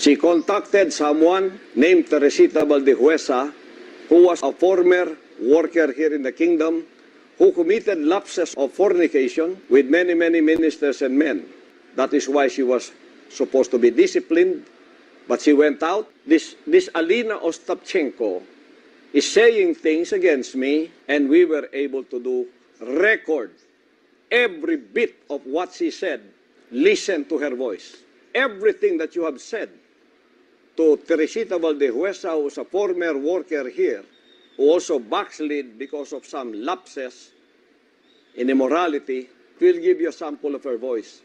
She contacted someone named Teresita Valdehuesa, who was a former worker here in the kingdom, who committed lapses of fornication with many, many ministers and men. That is why she was supposed to be disciplined, but she went out. This, this Alina Ostapchenko is saying things against me, and we were able to do record every bit of what she said. Listen to her voice. Everything that you have said to Teresita Valdehuesa, who is a former worker here, who also backslid because of some lapses in immorality, will give you a sample of her voice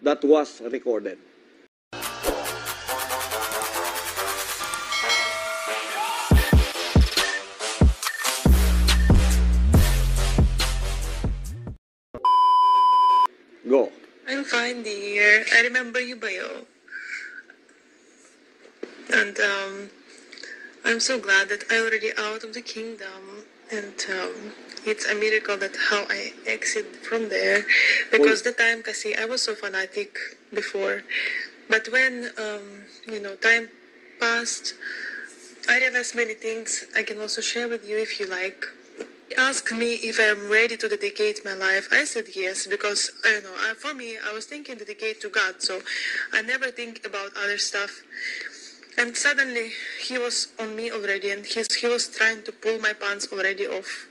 that was recorded. Go. I'm fine, dear. I remember you, Bayo. and um, I'm so glad that I already out of the kingdom, and um, it's a miracle that how I exit from there, because the time, kasi I was so fanatic before, but when um, you know time passed, I realized many things. I can also share with you if you like. Ask me if I'm ready to dedicate my life. I said yes because I know uh, for me I was thinking dedicate to God, so I never think about other stuff. And suddenly he was on me already and he's, he was trying to pull my pants already off.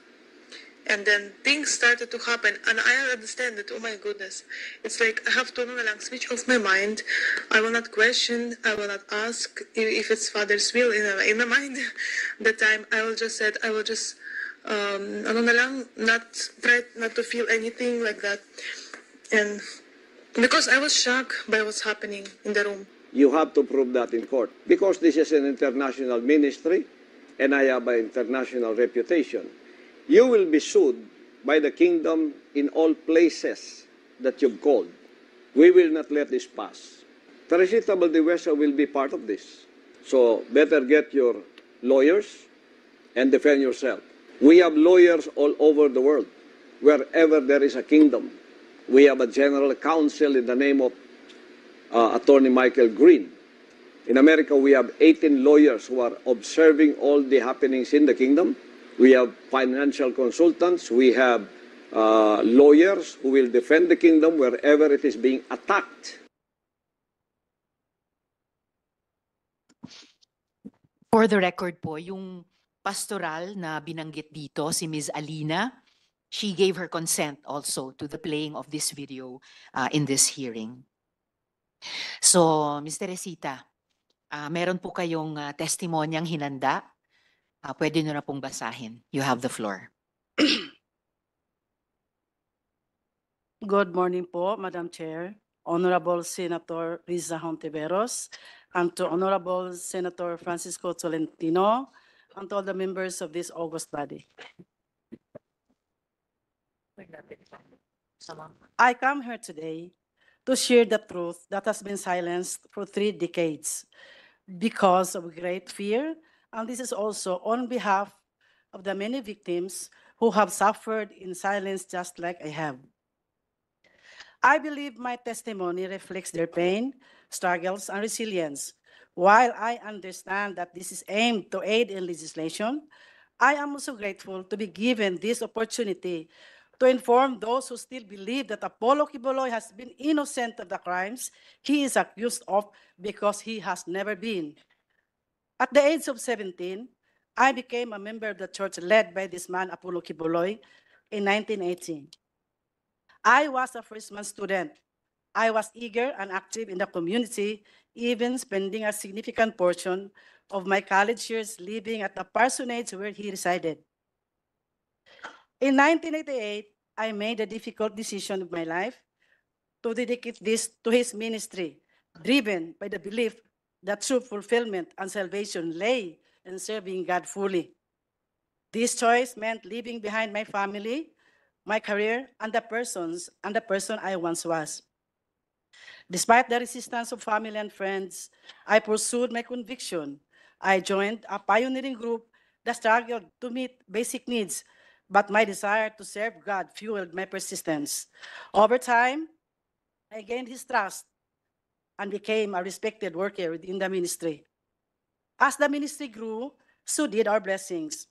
And then things started to happen and I understand that, oh my goodness, it's like I have to like, switch off my mind. I will not question, I will not ask if it's father's will in, in my mind. that time I will just said, I will just um, not try not to feel anything like that. And because I was shocked by what's happening in the room. you have to prove that in court. Because this is an international ministry and I have an international reputation. You will be sued by the kingdom in all places that you've called. We will not let this pass. Teresita Valdivesa will be part of this. So better get your lawyers and defend yourself. We have lawyers all over the world. Wherever there is a kingdom, we have a general counsel in the name of uh, Attorney Michael Green. In America, we have 18 lawyers who are observing all the happenings in the kingdom. We have financial consultants. We have uh, lawyers who will defend the kingdom wherever it is being attacked. For the record po, yung pastoral na binanggit dito, si Ms. Alina, she gave her consent also to the playing of this video uh, in this hearing. So, Ms. Resita, ah, meron po kayong ah, testimonyang hinanda. Ah, pwede nyo na pong basahin. You have the floor. Good morning po, Madam Chair, Honorable Senator Riza Hontiveros, and to Honorable Senator Francisco Tolentino, and to all the members of this August body. I come here today to share the truth that has been silenced for three decades because of great fear. And this is also on behalf of the many victims who have suffered in silence just like I have. I believe my testimony reflects their pain, struggles, and resilience. While I understand that this is aimed to aid in legislation, I am also grateful to be given this opportunity to inform those who still believe that Apollo Kiboloy has been innocent of the crimes he is accused of because he has never been. At the age of 17, I became a member of the church led by this man, Apollo Kiboloy, in 1918. I was a freshman student. I was eager and active in the community, even spending a significant portion of my college years living at the parsonage where he resided. In 1988, I made a difficult decision of my life to dedicate this to his ministry, driven by the belief that true fulfillment and salvation lay in serving God fully. This choice meant leaving behind my family, my career, and the persons and the person I once was. Despite the resistance of family and friends, I pursued my conviction. I joined a pioneering group that struggled to meet basic needs but my desire to serve God fueled my persistence. Over time, I gained his trust and became a respected worker within the ministry. As the ministry grew, so did our blessings.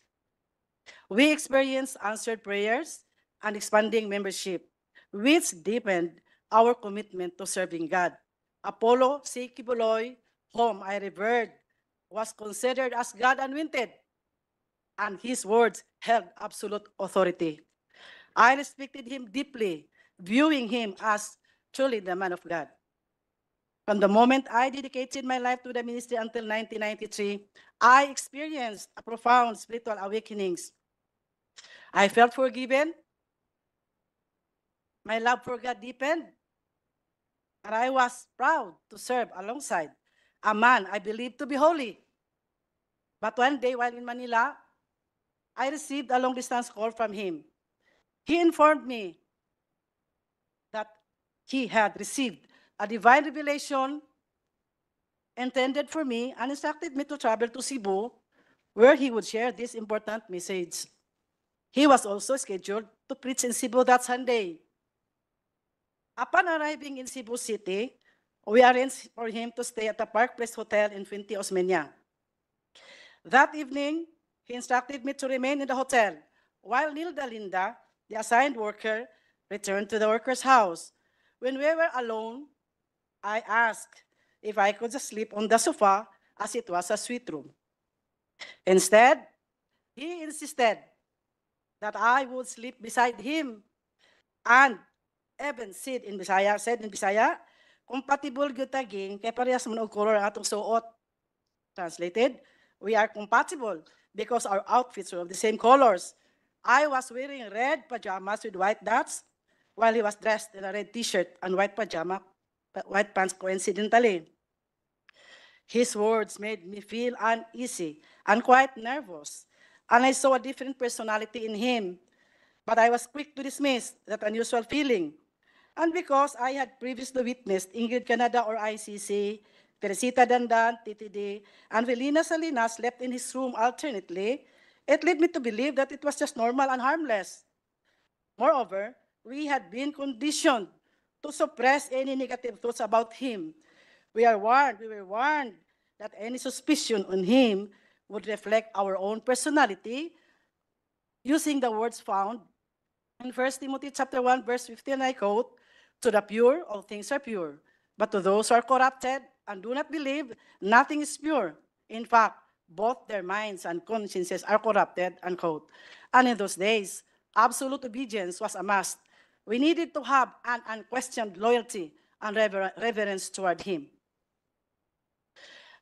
We experienced answered prayers and expanding membership, which deepened our commitment to serving God. Apollo C. whom I revered, was considered as God anointed and his words held absolute authority. I respected him deeply, viewing him as truly the man of God. From the moment I dedicated my life to the ministry until 1993, I experienced a profound spiritual awakenings. I felt forgiven. My love for God deepened. And I was proud to serve alongside a man I believed to be holy. But one day while in Manila, I received a long distance call from him. He informed me that he had received a divine revelation intended for me and instructed me to travel to Cebu where he would share this important message. He was also scheduled to preach in Cebu that Sunday. Upon arriving in Cebu City, we arranged for him to stay at the Park Place Hotel in Fuente Osmeña. That evening, he instructed me to remain in the hotel while Nilda Linda, the assigned worker, returned to the worker's house. When we were alone, I asked if I could sleep on the sofa as it was a suite room. Instead, he insisted that I would sleep beside him. And even said in Bisaya, said in Bisaya, compatible gyutaging kay parehas man og color atong suot. Translated, we are compatible because our outfits were of the same colors. I was wearing red pajamas with white dots, while he was dressed in a red t-shirt and white pajama, white pants coincidentally. His words made me feel uneasy and quite nervous, and I saw a different personality in him. But I was quick to dismiss that unusual feeling. And because I had previously witnessed Ingrid Canada or ICC Teresita Dandan, TTD, and Velina Salinas slept in his room alternately, it led me to believe that it was just normal and harmless. Moreover, we had been conditioned to suppress any negative thoughts about him. We are warned, we were warned that any suspicion on him would reflect our own personality using the words found in 1 Timothy chapter 1, verse 15, I quote, To the pure, all things are pure, but to those who are corrupted, and do not believe, nothing is pure. In fact, both their minds and consciences are corrupted, unquote. And in those days, absolute obedience was a must. We needed to have an unquestioned loyalty and rever reverence toward him.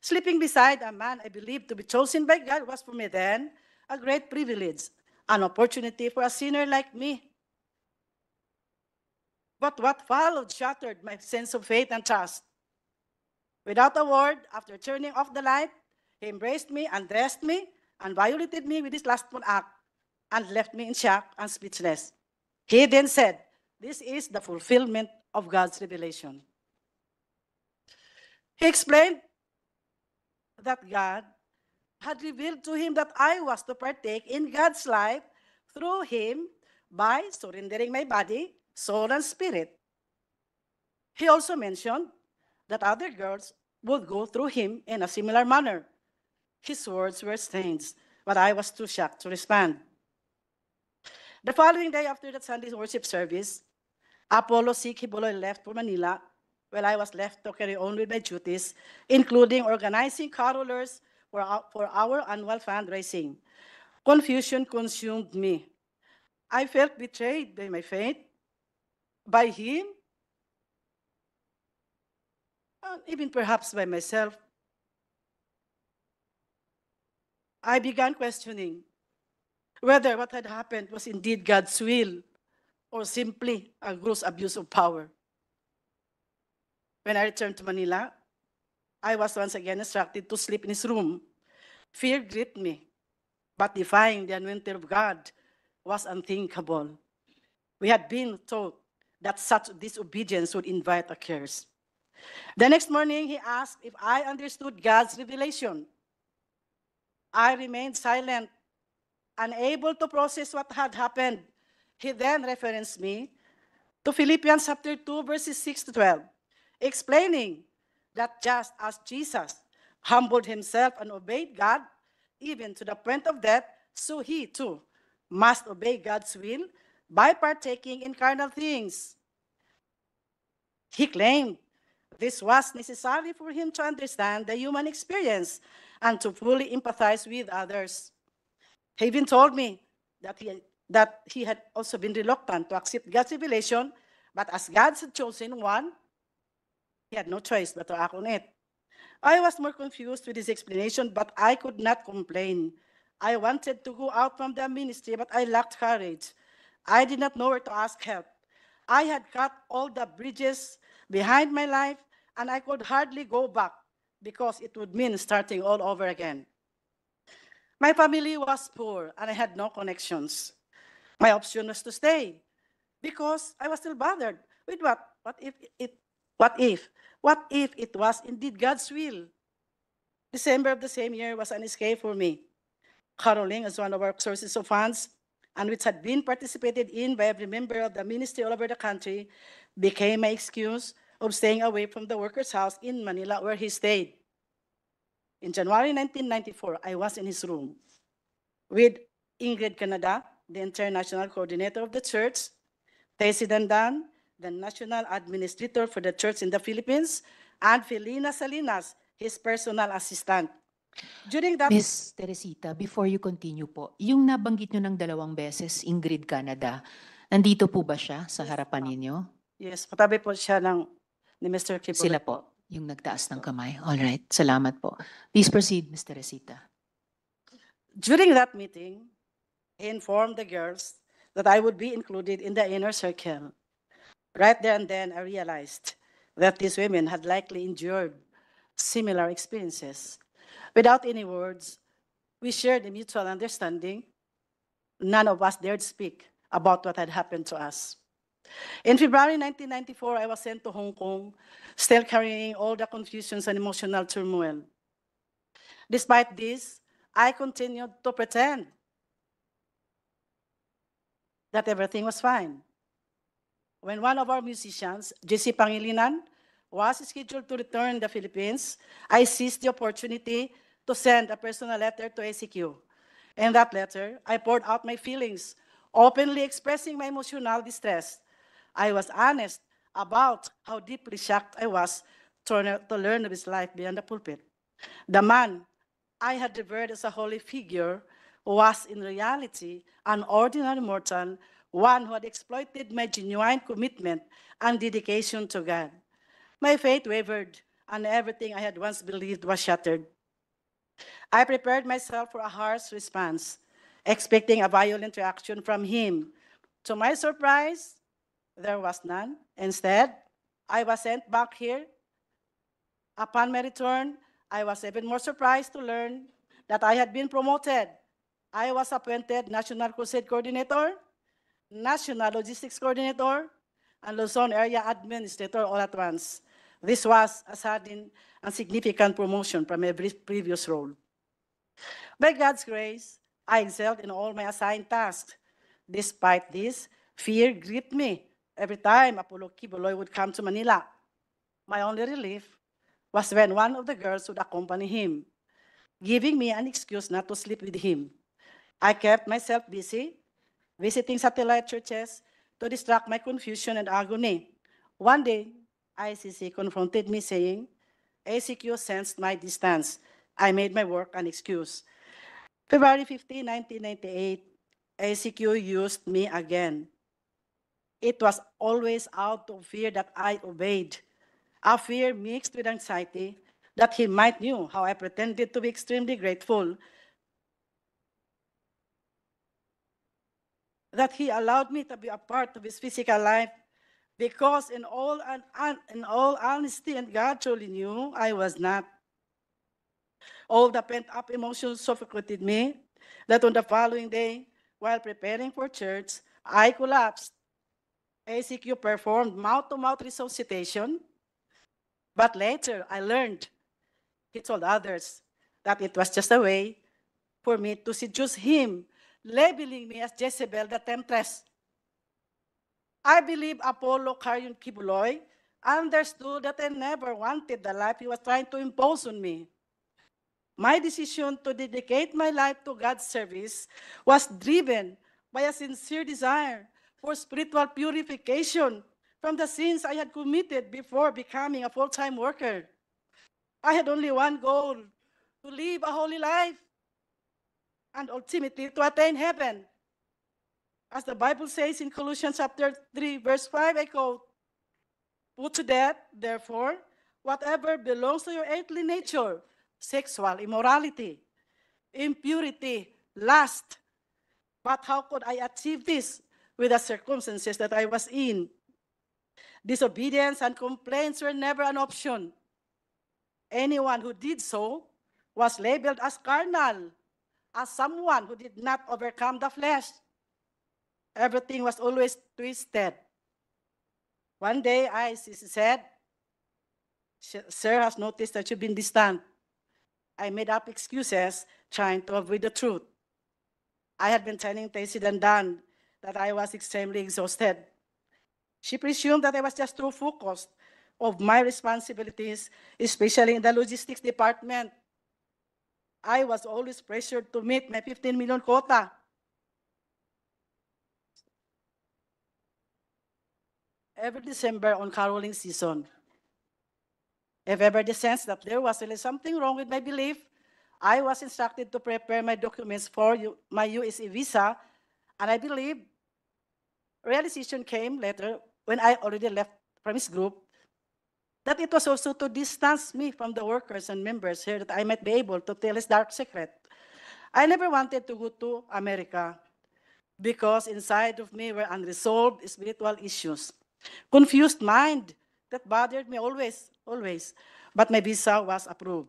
Sleeping beside a man I believed to be chosen by God was for me then a great privilege, an opportunity for a sinner like me. But what followed shattered my sense of faith and trust. Without a word, after turning off the light, he embraced me, undressed me, and violated me with his lustful act, and left me in shock and speechless. He then said, This is the fulfillment of God's revelation. He explained that God had revealed to him that I was to partake in God's life through him by surrendering my body, soul, and spirit. He also mentioned that other girls would go through him in a similar manner. His words were strange, but I was too shocked to respond. The following day after that Sunday worship service, Apollo C. Kibuloy left for Manila, while I was left to carry on with my duties, including organizing carolers for our, for our annual fundraising. Confusion consumed me. I felt betrayed by my faith, by him, and even perhaps by myself, I began questioning whether what had happened was indeed God's will or simply a gross abuse of power. When I returned to Manila, I was once again instructed to sleep in his room. Fear gripped me, but defying the anointing of God was unthinkable. We had been taught that such disobedience would invite a curse. The next morning, he asked if I understood God's revelation. I remained silent, unable to process what had happened. He then referenced me to Philippians chapter 2, verses 6 to 12, explaining that just as Jesus humbled himself and obeyed God, even to the point of death, so he too must obey God's will by partaking in carnal things. He claimed This was necessary for him to understand the human experience and to fully empathize with others. He even told me that he, that he had also been reluctant to accept God's revelation, but as God had chosen one, he had no choice but to act on it. I was more confused with his explanation, but I could not complain. I wanted to go out from the ministry, but I lacked courage. I did not know where to ask help. I had cut all the bridges behind my life and I could hardly go back because it would mean starting all over again. My family was poor and I had no connections. My option was to stay because I was still bothered with what, what if it, what if, what if it was indeed God's will? December of the same year was an escape for me. Caroling is one of our sources of funds and which had been participated in by every member of the ministry all over the country became my excuse of staying away from the worker's house in Manila where he stayed. In January 1994, I was in his room with Ingrid Canada, the international coordinator of the church, Tesi Dandan, the national administrator for the church in the Philippines, and Felina Salinas, his personal assistant. During that... Ms. Teresita, before you continue po, yung nabanggit nyo ng dalawang beses, Ingrid Canada, nandito po ba siya sa harapan ninyo? Yes, matabi po siya ng ni Mr. Kibuloy. Sila po, yung nagtaas ng kamay. All right, salamat po. Please proceed, Mr. Resita. During that meeting, he informed the girls that I would be included in the inner circle. Right there and then, I realized that these women had likely endured similar experiences. Without any words, we shared a mutual understanding. None of us dared speak about what had happened to us. In February 1994, I was sent to Hong Kong, still carrying all the confusions and emotional turmoil. Despite this, I continued to pretend that everything was fine. When one of our musicians, JC Pangilinan, was scheduled to return to the Philippines, I seized the opportunity to send a personal letter to ACQ. In that letter, I poured out my feelings, openly expressing my emotional distress I was honest about how deeply shocked I was to, to learn of his life beyond the pulpit. The man I had revered as a holy figure was in reality an ordinary mortal, one who had exploited my genuine commitment and dedication to God. My faith wavered, and everything I had once believed was shattered. I prepared myself for a harsh response, expecting a violent reaction from him. To my surprise, there was none. Instead, I was sent back here. Upon my return, I was even more surprised to learn that I had been promoted. I was appointed National Crusade Coordinator, National Logistics Coordinator, and Luzon Area Administrator all at once. This was a sudden and significant promotion from my previous role. By God's grace, I excelled in all my assigned tasks. Despite this, fear gripped me every time Apollo Kibuloy would come to Manila. My only relief was when one of the girls would accompany him, giving me an excuse not to sleep with him. I kept myself busy, visiting satellite churches to distract my confusion and agony. One day, ICC confronted me saying, ACQ sensed my distance. I made my work an excuse. February 15, 1998, ACQ used me again it was always out of fear that I obeyed, a fear mixed with anxiety that he might knew how I pretended to be extremely grateful that he allowed me to be a part of his physical life because in all, and in all honesty and God truly knew I was not. All the pent-up emotions suffocated me that on the following day, while preparing for church, I collapsed ACQ performed mouth-to-mouth -mouth resuscitation, but later I learned, he told others, that it was just a way for me to seduce him, labeling me as Jezebel the temptress. I believe Apollo Carion Kibuloy understood that I never wanted the life he was trying to impose on me. My decision to dedicate my life to God's service was driven by a sincere desire for spiritual purification from the sins I had committed before becoming a full-time worker. I had only one goal, to live a holy life and ultimately to attain heaven. As the Bible says in Colossians chapter 3, verse 5, I quote, Put to death, therefore, whatever belongs to your earthly nature, sexual immorality, impurity, lust. But how could I achieve this? with the circumstances that I was in. Disobedience and complaints were never an option. Anyone who did so was labeled as carnal, as someone who did not overcome the flesh. Everything was always twisted. One day, I said, Sir has noticed that you've been distant. I made up excuses trying to avoid the truth. I had been telling Tacy and Dan that I was extremely exhausted. She presumed that I was just too focused of my responsibilities, especially in the logistics department. I was always pressured to meet my 15 million quota. Every December on caroling season, if ever the sense that there was really something wrong with my belief, I was instructed to prepare my documents for my USA visa, and I believe realization came later when I already left premise group that it was also to distance me from the workers and members here that I might be able to tell his dark secret. I never wanted to go to America because inside of me were unresolved spiritual issues. Confused mind that bothered me always, always. But my visa was approved.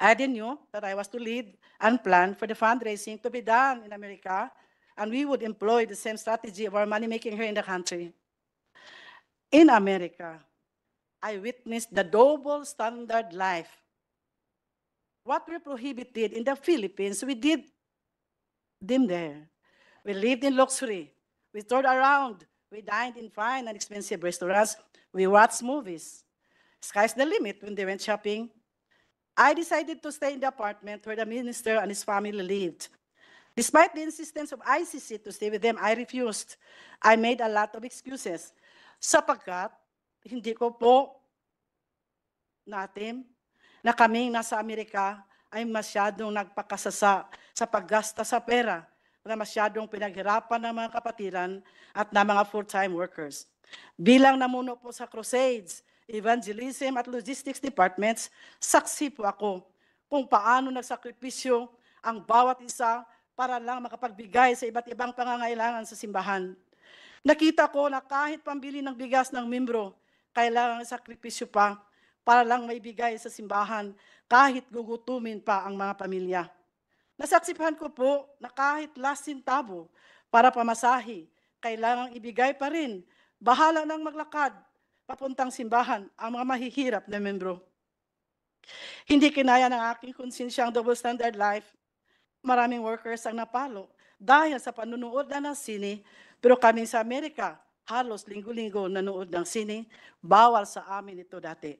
I didn't know that I was to lead and plan for the fundraising to be done in America and we would employ the same strategy of our money making here in the country. In America, I witnessed the double standard life. What we prohibited in the Philippines, we did them there. We lived in luxury. We toured around. We dined in fine and expensive restaurants. We watched movies. Sky's the limit when they went shopping. I decided to stay in the apartment where the minister and his family lived. Despite the insistence of ICC to stay with them, I refused. I made a lot of excuses sapagkat hindi ko po natin na kaming nasa Amerika ay masyadong nagpakasasa sa paggasta sa pera na masyadong pinaghirapan ng mga kapatiran at ng mga full-time workers. Bilang namuno po sa crusades, evangelism at logistics departments, saksi po ako kung paano nagsakripisyo ang bawat isa para lang makapagbigay sa iba't ibang pangangailangan sa simbahan. Nakita ko na kahit pambili ng bigas ng membro, kailangan sakripisyo pa para lang maibigay sa simbahan kahit gugutumin pa ang mga pamilya. Nasaksihan ko po na kahit last sintabo para pamasahi, kailangan ibigay pa rin. Bahala ng maglakad papuntang simbahan ang mga mahihirap na membro. Hindi kinaya ng aking konsensyang double standard life maraming workers ang napalo dahil sa panunood na ng sine. Pero kami sa Amerika, halos linggo-linggo nanood ng sine. Bawal sa amin ito dati.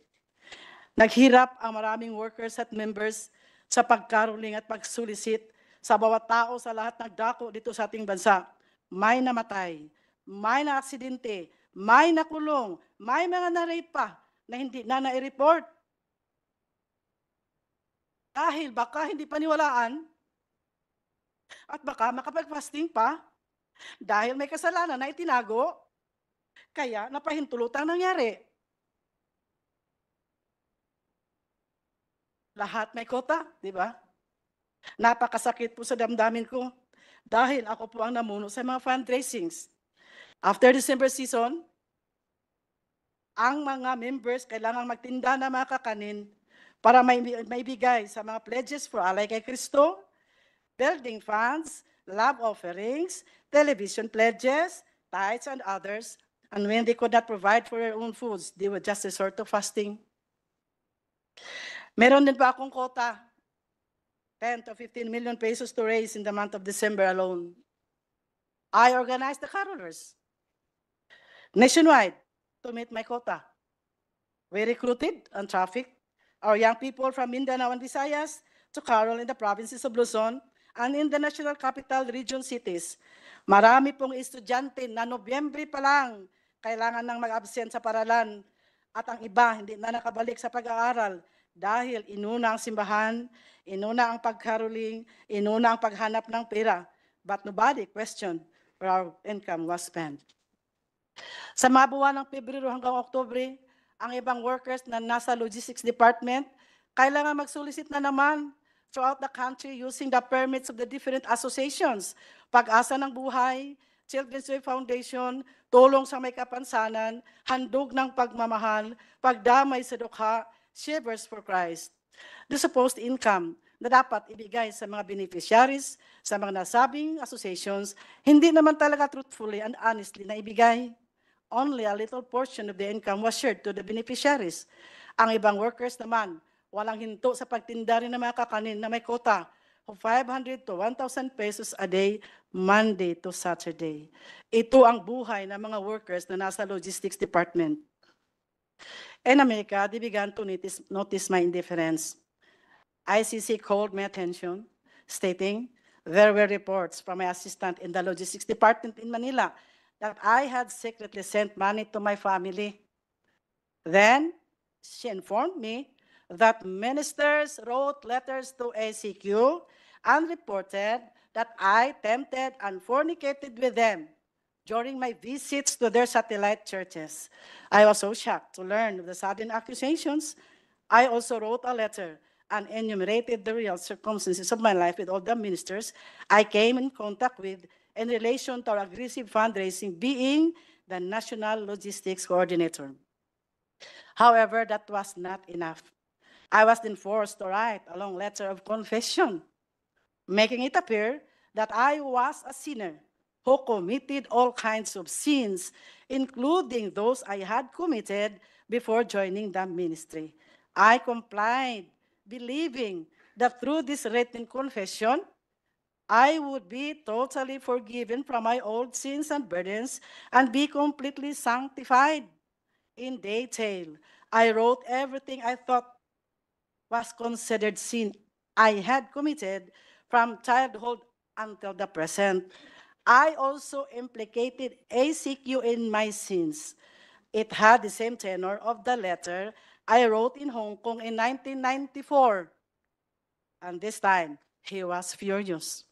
Naghirap ang maraming workers at members sa pagkaruling at pagsulisit sa bawat tao sa lahat ng dako dito sa ating bansa. May namatay, may naaksidente, may nakulong, may mga na-rape pa na hindi na na-report. Dahil baka hindi paniwalaan, at baka makapag-fasting pa dahil may kasalanan na itinago. Kaya napahintulutang nangyari. Lahat may kota, di ba? Napakasakit po sa damdamin ko dahil ako po ang namuno sa mga fundraisings. After December season, ang mga members kailangan magtinda ng mga kakanin para may, maibigay sa mga pledges for alay kay Kristo building funds, lab offerings, television pledges, tithes, and others. And when they could not provide for their own foods, they would just resort to fasting. Meron din pa akong quota, 10 to 15 million pesos to raise in the month of December alone. I organized the carolers nationwide to meet my quota. We recruited and trafficked our young people from Mindanao and Visayas to carol in the provinces of Luzon and in the National Capital Region cities. Marami pong estudyante na Nobyembre pa lang kailangan nang mag-absent sa paralan at ang iba hindi na nakabalik sa pag-aaral dahil inuna ang simbahan, inuna ang pagkaruling, inuna ang paghanap ng pera. But nobody questioned where our income was spent. Sa mga buwan ng Pebrero hanggang Oktobre, ang ibang workers na nasa logistics department kailangan magsulisit na naman throughout the country using the permits of the different associations. Pag-asa ng Buhay, Children's Way Foundation, Tulong sa May Kapansanan, Handog ng Pagmamahal, Pagdamay sa Dukha, Shivers for Christ. The supposed income na dapat ibigay sa mga beneficiaries, sa mga nasabing associations, hindi naman talaga truthfully and honestly na ibigay. Only a little portion of the income was shared to the beneficiaries. Ang ibang workers naman walang hinto sa pagtinda rin ng mga kakanin na may kota of 500 to 1,000 pesos a day, Monday to Saturday. Ito ang buhay ng mga workers na nasa logistics department. In America, they began to notice, my indifference. ICC called my attention, stating there were reports from my assistant in the logistics department in Manila that I had secretly sent money to my family. Then she informed me that ministers wrote letters to ACQ and reported that I tempted and fornicated with them during my visits to their satellite churches. I was so shocked to learn the sudden accusations. I also wrote a letter and enumerated the real circumstances of my life with all the ministers I came in contact with in relation to our aggressive fundraising, being the National Logistics Coordinator. However, that was not enough. I was then forced to write a long letter of confession, making it appear that I was a sinner who committed all kinds of sins, including those I had committed before joining the ministry. I complied, believing that through this written confession, I would be totally forgiven from my old sins and burdens and be completely sanctified. In detail, I wrote everything I thought was considered sin I had committed from childhood until the present. I also implicated ACQ in my sins. It had the same tenor of the letter I wrote in Hong Kong in 1994. And this time, he was furious.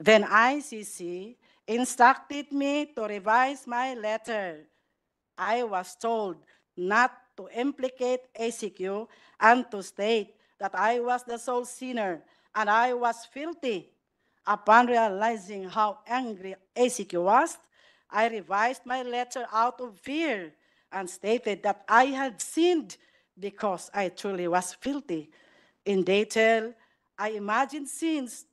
Then ICC instructed me to revise my letter. I was told not to implicate ACQ and to state that I was the sole sinner and I was filthy. Upon realizing how angry ACQ was, I revised my letter out of fear and stated that I had sinned because I truly was filthy. In detail, I imagined sins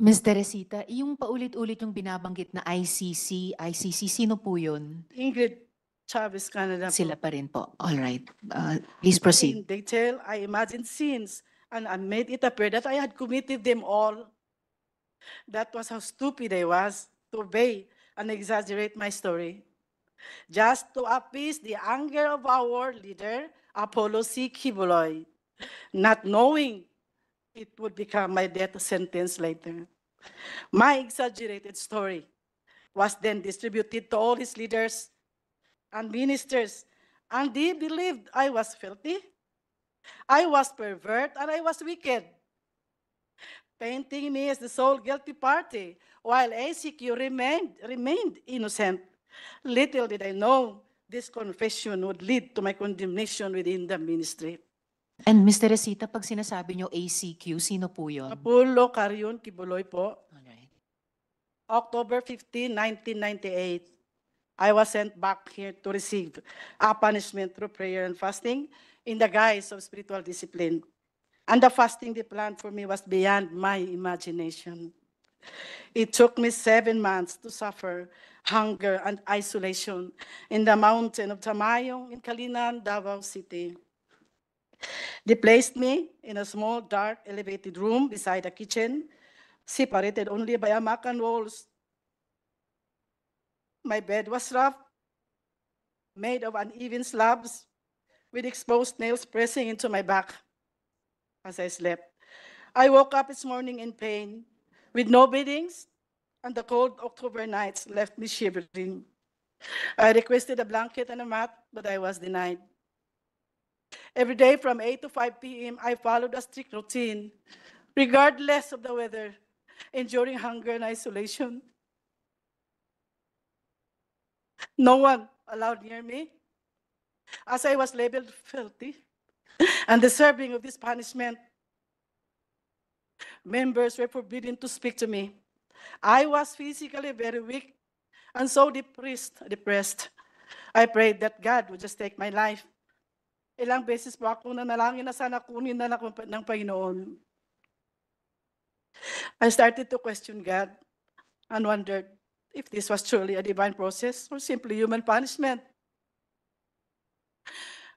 Ms. Teresita, yung paulit-ulit yung binabanggit na ICC, ICC, sino po yun? Ingrid Chavez, Canada. po. Sila pa rin po. All right. Uh, please proceed. In detail, I imagined scenes and I made it appear that I had committed them all. That was how stupid I was to obey and exaggerate my story. Just to appease the anger of our leader, Apollo C. Kibuloy, not knowing it would become my death sentence later. My exaggerated story was then distributed to all his leaders and ministers, and they believed I was filthy, I was pervert, and I was wicked, painting me as the sole guilty party, while ACQ remained, remained innocent. Little did I know this confession would lead to my condemnation within the ministry. And Ms. Teresita, pag sinasabi nyo ACQ, sino po yun? Apollo Carion Kibuloy po. Alright. October 15, 1998, I was sent back here to receive a punishment through prayer and fasting in the guise of spiritual discipline. And the fasting they planned for me was beyond my imagination. It took me seven months to suffer hunger and isolation in the mountain of Tamayong in Kalinan, Davao City. They placed me in a small, dark, elevated room beside a kitchen, separated only by a and walls. My bed was rough, made of uneven slabs, with exposed nails pressing into my back as I slept. I woke up this morning in pain, with no bedding, and the cold October nights left me shivering. I requested a blanket and a mat, but I was denied. Every day from 8 to 5 p.m., I followed a strict routine, regardless of the weather, enduring hunger and isolation. No one allowed near me, as I was labeled filthy and deserving of this punishment. Members were forbidden to speak to me. I was physically very weak and so depressed. depressed. I prayed that God would just take my life. ilang beses po ako nanalangin na sana kunin na lang ng Panginoon. I started to question God and wondered if this was truly a divine process or simply human punishment.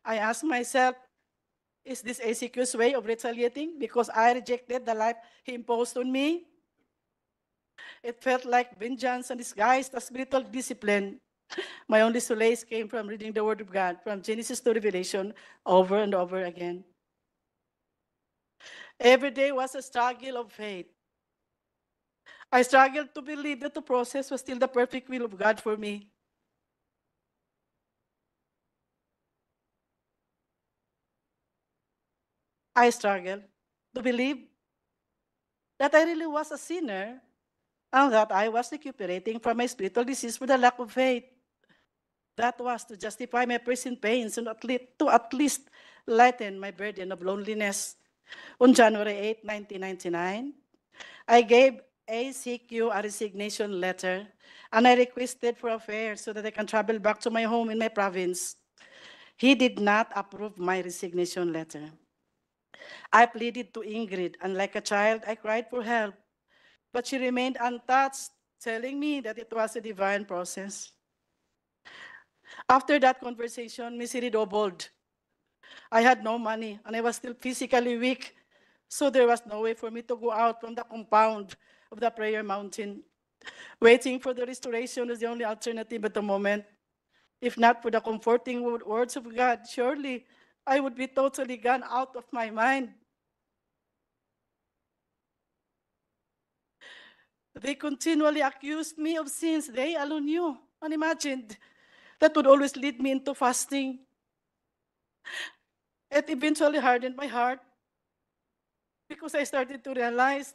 I asked myself, is this ACQ's way of retaliating because I rejected the life he imposed on me? It felt like vengeance and disguised as spiritual discipline. My only solace came from reading the Word of God from Genesis to Revelation over and over again. Every day was a struggle of faith. I struggled to believe that the process was still the perfect will of God for me. I struggled to believe that I really was a sinner and that I was recuperating from my spiritual disease for the lack of faith. That was to justify my present pains and at least, to at least lighten my burden of loneliness. On January 8, 1999, I gave ACQ a resignation letter and I requested for a fare so that I can travel back to my home in my province. He did not approve my resignation letter. I pleaded to Ingrid, and like a child, I cried for help. But she remained untouched, telling me that it was a divine process. After that conversation, misery doubled. I had no money and I was still physically weak. So there was no way for me to go out from the compound of the prayer mountain. Waiting for the restoration was the only alternative at the moment. If not for the comforting words of God, surely I would be totally gone out of my mind. They continually accused me of sins they alone knew unimagined that would always lead me into fasting. It eventually hardened my heart because I started to realize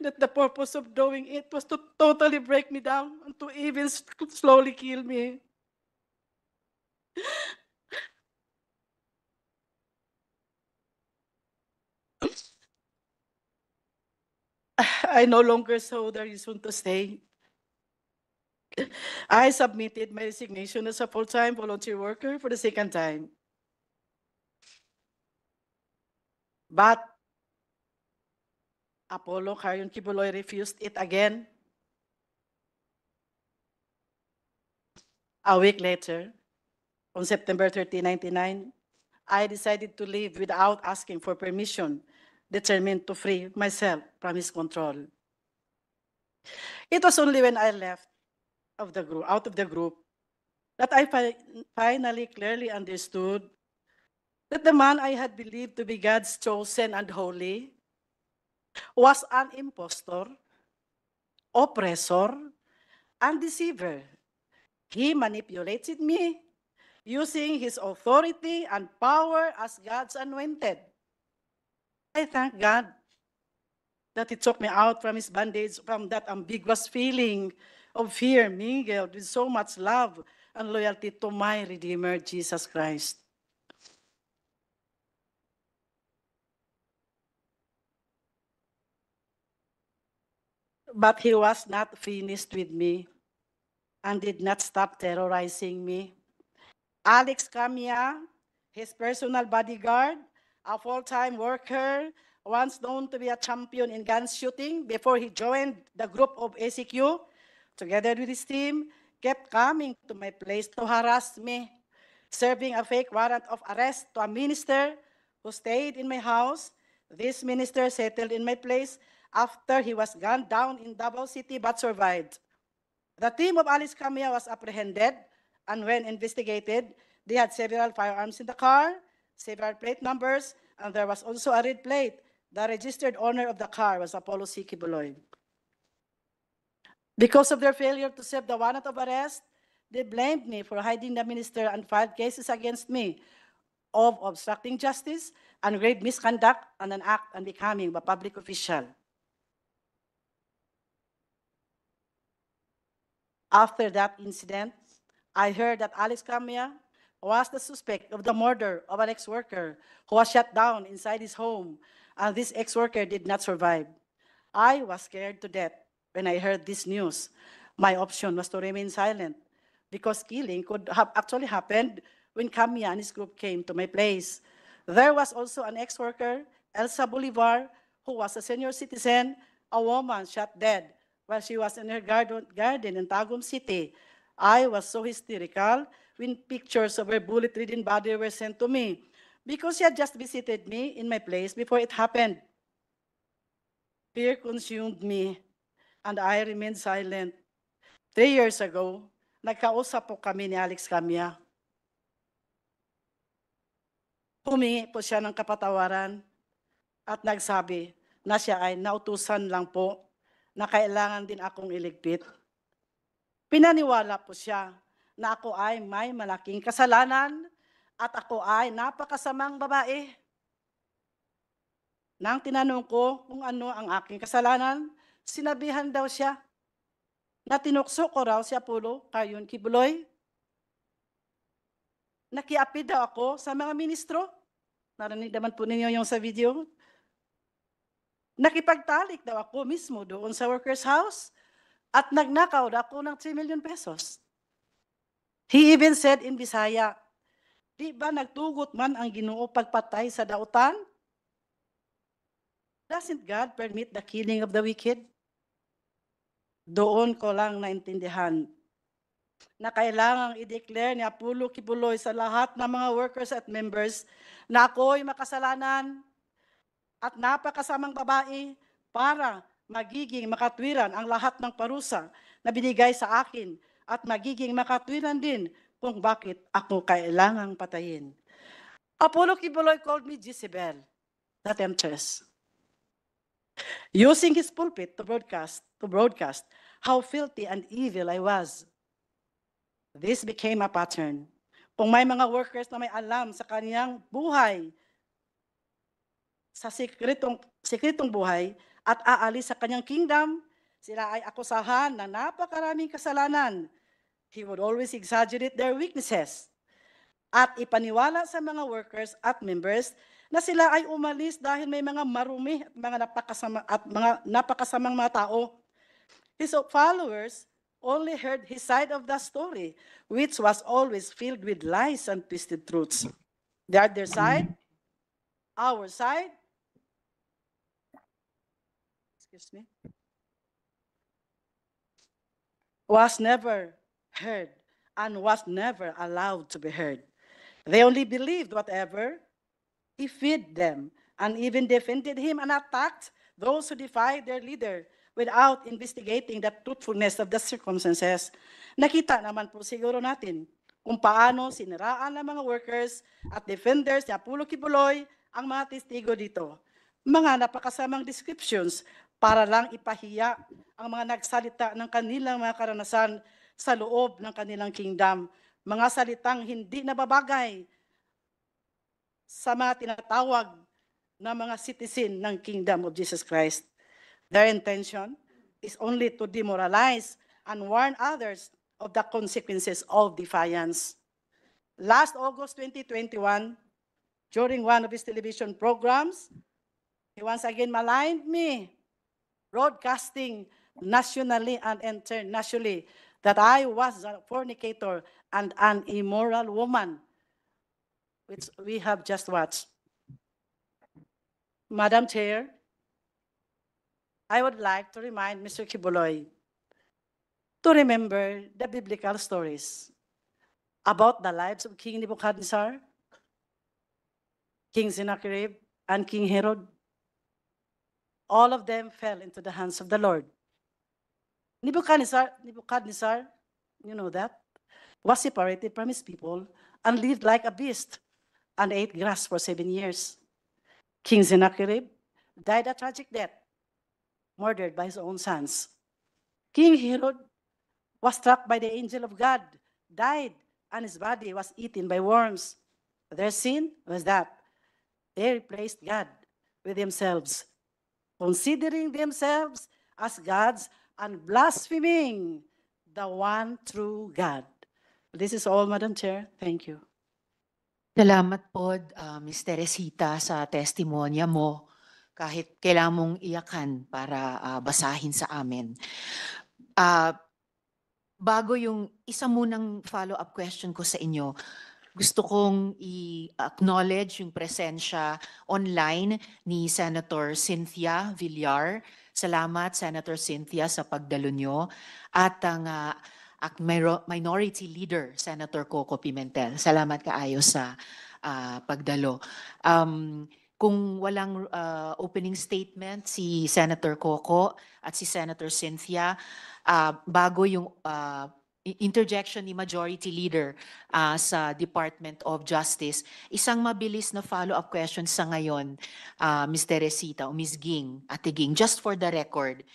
that the purpose of doing it was to totally break me down and to even slowly kill me. I no longer saw the reason to stay. I submitted my resignation as a full-time volunteer worker for the second time. But Apollo Carion Kibuloy refused it again. A week later, on September 13, 1999, I decided to leave without asking for permission, determined to free myself from his control. It was only when I left of the group, out of the group, that I fi finally clearly understood that the man I had believed to be God's chosen and holy was an impostor, oppressor, and deceiver. He manipulated me using his authority and power as God's anointed. I thank God that he took me out from his bondage, from that ambiguous feeling of fear mingled with so much love and loyalty to my Redeemer, Jesus Christ. But he was not finished with me and did not stop terrorizing me. Alex Camia, his personal bodyguard, a full-time worker, once known to be a champion in gun shooting before he joined the group of ACQ, together with his team, kept coming to my place to harass me, serving a fake warrant of arrest to a minister who stayed in my house. This minister settled in my place after he was gunned down in Davao City but survived. The team of Alice Camia was apprehended, and when investigated, they had several firearms in the car, several plate numbers, and there was also a red plate. The registered owner of the car was Apollo Siki Buloy. Because of their failure to serve the warrant of arrest, they blamed me for hiding the minister and filed cases against me of obstructing justice and grave misconduct and an act on becoming a public official. After that incident, I heard that Alex Camia was the suspect of the murder of an ex-worker who was shot down inside his home, and this ex-worker did not survive. I was scared to death. when I heard this news, my option was to remain silent because killing could have actually happened when Kamya and his group came to my place. There was also an ex-worker, Elsa Bolivar, who was a senior citizen, a woman shot dead while she was in her garden in Tagum City. I was so hysterical when pictures of her bullet-ridden body were sent to me because she had just visited me in my place before it happened. Fear consumed me and I remained silent. Three years ago, nagkausap po kami ni Alex Camia. Humingi po siya ng kapatawaran at nagsabi na siya ay nautusan lang po na kailangan din akong iligpit. Pinaniwala po siya na ako ay may malaking kasalanan at ako ay napakasamang babae. Nang tinanong ko kung ano ang aking kasalanan, sinabihan daw siya na tinukso ko raw si Apollo Kayon Kibuloy. Nakiapi daw ako sa mga ministro. Narinig naman po ninyo yung sa video. Nakipagtalik daw ako mismo doon sa workers' house at nagnakaw daw ako ng 3 million pesos. He even said in Bisaya, di ba nagtugot man ang ginoo pagpatay sa dautan? Doesn't God permit the killing of the wicked? doon ko lang naintindihan na kailangang i-declare ni Apollo Kibuloy sa lahat ng mga workers at members na ako'y makasalanan at napakasamang babae para magiging makatwiran ang lahat ng parusa na binigay sa akin at magiging makatwiran din kung bakit ako kailangang patayin. Apollo Kibuloy called me Jezebel, the temptress using his pulpit to broadcast, to broadcast how filthy and evil I was. This became a pattern. Kung may mga workers na may alam sa kaniyang buhay, sa sikretong, sikretong buhay, at aalis sa kanyang kingdom, sila ay akusahan ng napakaraming kasalanan. He would always exaggerate their weaknesses at ipaniwala sa mga workers at members na sila ay umalis dahil may mga marumi at mga napakasama at mga napakasamang mga tao. His followers only heard his side of the story, which was always filled with lies and twisted truths. They are their side, our side. Excuse me. Was never heard and was never allowed to be heard. They only believed whatever He feed them and even defended him and attacked those who defied their leader without investigating the truthfulness of the circumstances. Nakita naman po siguro natin kung paano siniraan ng mga workers at defenders ni Apollo Kibuloy ang mga testigo dito. Mga napakasamang descriptions para lang ipahiya ang mga nagsalita ng kanilang mga karanasan sa loob ng kanilang kingdom. Mga salitang hindi nababagay sa mga tinatawag na mga citizen ng Kingdom of Jesus Christ. Their intention is only to demoralize and warn others of the consequences of defiance. Last August 2021, during one of his television programs, he once again maligned me, broadcasting nationally and internationally that I was a fornicator and an immoral woman It's, we have just what? Madam Chair, I would like to remind Mr. Kibuloy to remember the biblical stories about the lives of King Nebuchadnezzar, King Sennacherib, and King Herod. All of them fell into the hands of the Lord. Nebuchadnezzar, Nebuchadnezzar, you know that, was separated from his people and lived like a beast and ate grass for seven years. King Sennacherib died a tragic death, murdered by his own sons. King Herod was struck by the angel of God, died, and his body was eaten by worms. Their sin was that they replaced God with themselves, considering themselves as gods and blaspheming the one true God. This is all, Madam Chair. Thank you. Salamat po, uh, ah, Ms. Teresita, sa testimonya mo kahit kailangan mong iyakan para uh, basahin sa amin. Uh, bago yung isa munang follow-up question ko sa inyo, gusto kong i-acknowledge yung presensya online ni Senator Cynthia Villar. Salamat, Senator Cynthia, sa pagdalo nyo. At ang uh, Minority Leader, Senator Coco Pimentel. Salamat kaayo sa uh, pagdalo. Um, kung walang uh, opening statement si Senator Coco at si Senator Cynthia, uh, bago yung uh, interjection ni Majority Leader uh, sa Department of Justice, isang mabilis na follow-up question sa ngayon, uh, Ms. Teresita o Ms. Ging, Ate Ging, just for the record,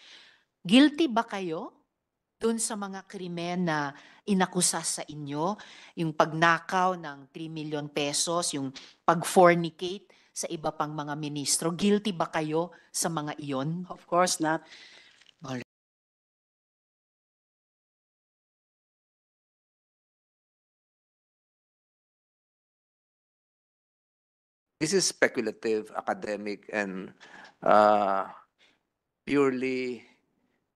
guilty ba kayo doon sa mga krimen na inakusa sa inyo, yung pagnakaw ng 3 million pesos, yung pag-fornicate sa iba pang mga ministro, guilty ba kayo sa mga iyon? Of course not. This is speculative, academic, and uh, purely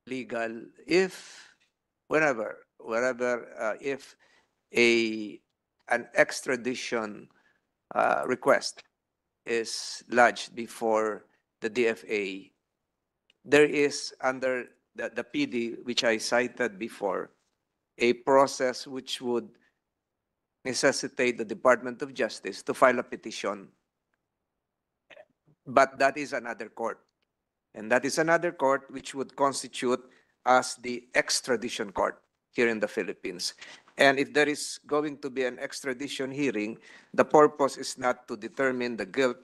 legal if wherever, wherever uh, if a an extradition uh, request is lodged before the DFA, there is under the, the PD, which I cited before, a process which would necessitate the Department of Justice to file a petition. But that is another court. And that is another court which would constitute as the extradition court here in the Philippines. And if there is going to be an extradition hearing, the purpose is not to determine the guilt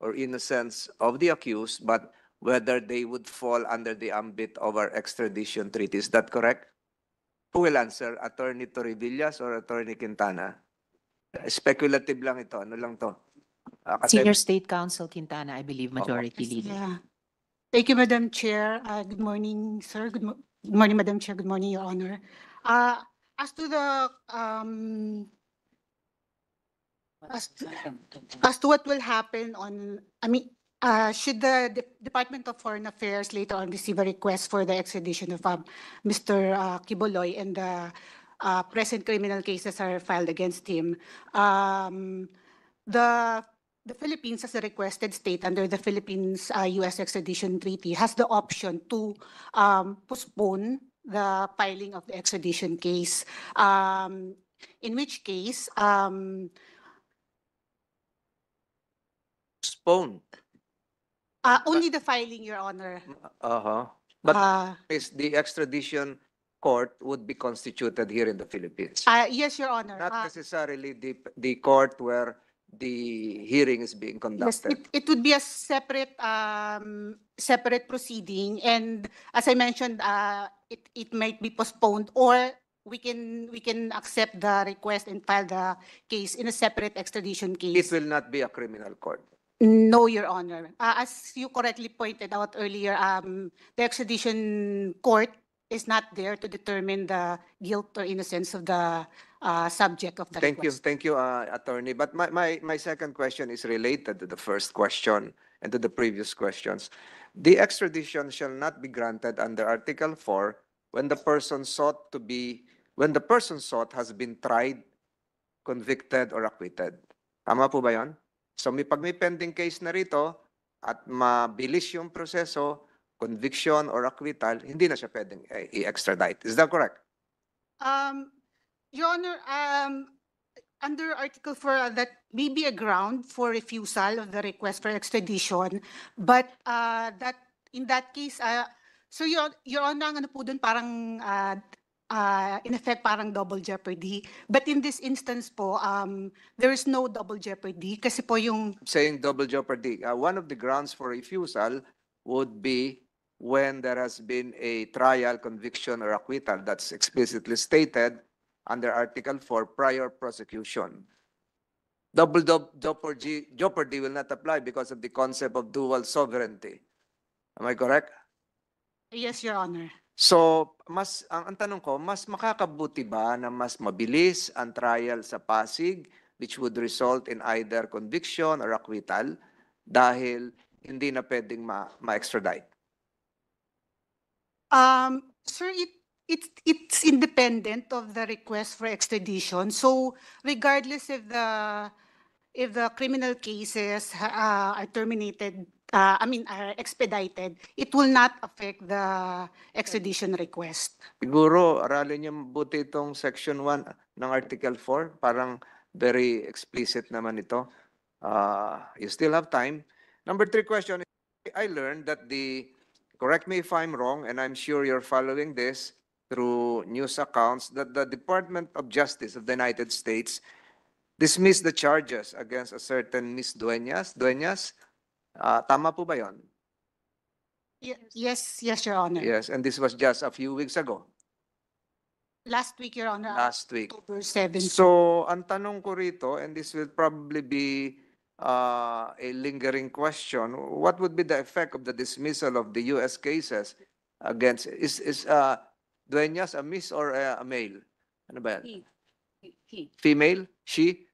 or innocence of the accused, but whether they would fall under the ambit of our extradition treaty. Is that correct? Who will answer? Attorney Torribillas or Attorney Quintana? Speculative lang ito. Ano lang to? Uh, Senior State Counsel Quintana, I believe, majority oh, leader. Yeah. Thank you, Madam Chair. Uh, good morning, sir. Good, mo good, morning, Madam Chair. Good morning, Your Honor. Uh, as to the um, as to, as to what will happen on, I mean, uh, should the De Department of Foreign Affairs later on receive a request for the extradition of Mr. Um, uh, Kiboloy and the uh, present criminal cases are filed against him, um, the the Philippines, as a requested state under the Philippines uh, US extradition treaty, has the option to um, postpone the filing of the extradition case, um, in which case, um, Postpone. uh, only the filing, Your Honor. Uh-huh. But- Uh, Is the extradition court would be constituted here in the Philippines. uh, yes, Your Honor. Not Uh, necessarily the, the court where the hearing is being Yes, conducted. it, it would be a separate, um, separate proceeding, and as I mentioned, uh, it, it might be postponed, or we can, we can accept the request and file the case in a separate extradition case. It will not be a criminal court. No, Your Honor. Uh, as you correctly pointed out earlier, um, the extradition court is not there to determine the guilt or innocence of the uh, subject of the thank request. you, thank you, uh, Attorney. But my, my, my second question is related to the first question and to the previous questions. The extradition shall not be granted under Article 4 when the person sought to be, when the person sought has been tried, convicted, or acquitted. Tama po ba yan? So may, pag may pending case na rito at mabilis yung proseso, conviction or acquittal, hindi na siya pwedeng eh, i-extradite. Is that correct? Um, Your Honor, um, under Article 4, uh, that may be a ground for refusal of the request for extradition. But uh, that in that case, uh, so Your, Your Honor, ang ano po dun, parang uh, uh, in effect parang double jeopardy. But in this instance po, um, there is no double jeopardy kasi po yung... Saying double jeopardy, uh, one of the grounds for refusal would be when there has been a trial, conviction, or acquittal that's explicitly stated under Article 4 prior prosecution. Double jeopardy, jeopardy will not apply because of the concept of dual sovereignty. Am I correct? Yes, Your Honor. So, mas ang, ang tanong ko, mas makakabuti ba na mas mabilis ang trial sa Pasig which would result in either conviction or acquittal dahil hindi na pwedeng ma- ma-extradite? Um, sir, it it's it's independent of the request for extradition. So regardless if the if the criminal cases uh, are terminated, uh, I mean are expedited, it will not affect the extradition request. Siguro aralin niyo mabuti itong section 1 ng article 4, parang very explicit naman ito. Uh, you still have time. Number three question, I learned that the, correct me if I'm wrong, and I'm sure you're following this, through news accounts that the Department of Justice of the United States dismissed the charges against a certain Miss Dueñas. Dueñas, uh, tama po ba yon? Yes, yes, Your Honor. Yes, and this was just a few weeks ago, Last week, Your Honor, last week. October 7th. So, ang tanong ko rito, and this will probably be uh, a lingering question, what would be the effect of the dismissal of the US cases against, is, is, uh, Dueñas, a miss or a, a male? Ano ba yan? He. He. Female? She?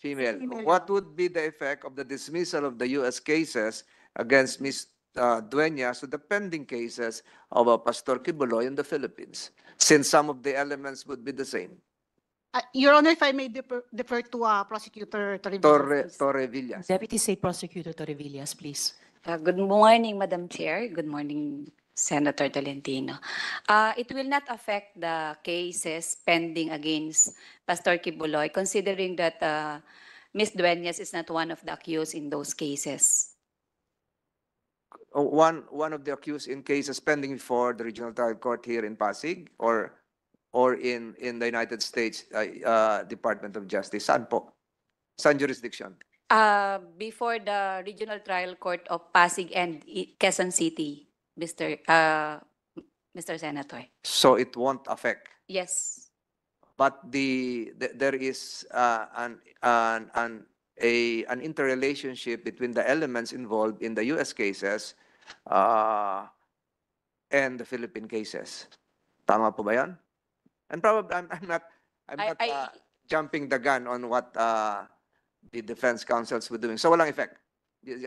Female. Female. What would be the effect of the dismissal of the U.S. cases against Ms. Uh, Dueñas to the pending cases of uh, Pastor Kibuloy in the Philippines, since some of the elements would be the same? Uh, Your Honor, if I may defer, defer to uh, Prosecutor Torre, Torrevillas. Torre Villas. Deputy State Prosecutor Torrevillas, please. Uh, Good morning, Madam Chair. Good morning, Senator Tolentino. Uh, it will not affect the cases pending against Pastor Kibuloy, considering that uh, Ms. Duenas is not one of the accused in those cases. Oh, one, one of the accused in cases pending before the Regional Trial Court here in Pasig or, or in, in the United States uh, uh, Department of Justice? San po? San jurisdiction? Uh, before the Regional Trial Court of Pasig and Quezon City. Mr. Uh, Mr. Senator. So it won't affect. Yes. But the, the there is uh, an an an a an interrelationship between the elements involved in the U.S. cases uh, and the Philippine cases. Tama po ba yan? And probably I'm, I'm not I'm I, not I, uh, jumping the gun on what uh, the defense counsels were doing. So walang effect.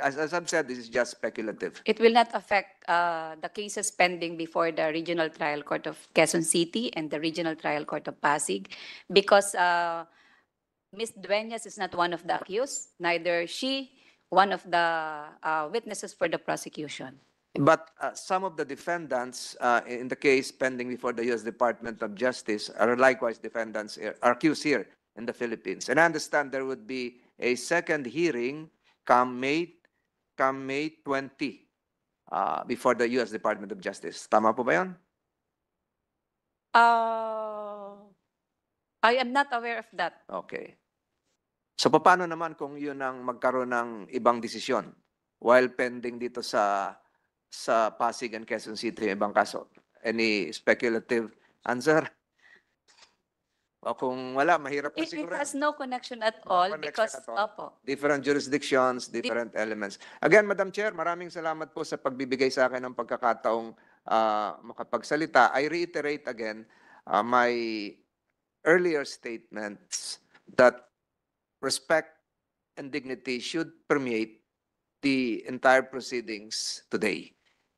as, as I've said, this is just speculative. It will not affect uh, the cases pending before the Regional Trial Court of Quezon City and the Regional Trial Court of Pasig because uh, Ms. Duenas is not one of the accused, neither she one of the uh, witnesses for the prosecution. But uh, some of the defendants uh, in the case pending before the U.S. Department of Justice are likewise defendants, are uh, accused here in the Philippines. And I understand there would be a second hearing come May, come May 20 uh, before the U.S. Department of Justice. Tama po ba yan? Uh, I am not aware of that. Okay. So paano naman kung yun ang magkaroon ng ibang desisyon while pending dito sa sa Pasig and Quezon City yung ibang kaso? Any speculative answer? O kung wala, mahirap na It, it siguro. has no connection at all connection because, at all. opo. Different jurisdictions, different elements. Again, Madam Chair, maraming salamat po sa pagbibigay sa akin ng pagkakataong ah, makapagsalita. I reiterate again ah, my earlier statements that respect and dignity should permeate the entire proceedings today.